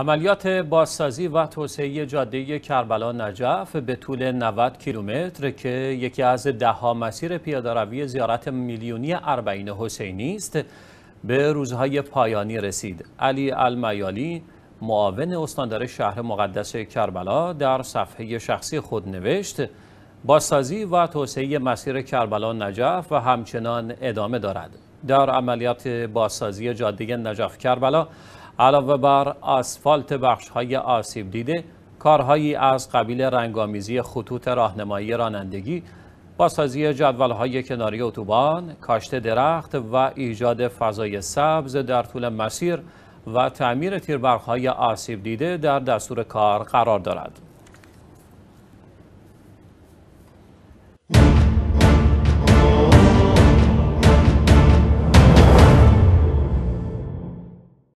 عملیات بازسازی و توسعه جاده کربلا نجف به طول 90 کیلومتر که یکی از دهها مسیر پیادهروی زیارت میلیونی اربعین حسینی است به روزهای پایانی رسید علی المیالی معاون استاندار شهر مقدس کربلا در صفحه شخصی خود نوشت بازسازی و توسعه مسیر کربلا نجف و همچنان ادامه دارد در عملیات بازسازی جاده نجف کربلا علاوه بر آسفالت بخش های آسیب دیده کارهایی از قبیل رنگامیزی خطوط راهنمایی رانندگی بازسازی جدول های کناری اتوبان، کاشت درخت و ایجاد فضای سبز در طول مسیر و تعمیر تیربرخ های آسیب دیده در دستور کار قرار دارد.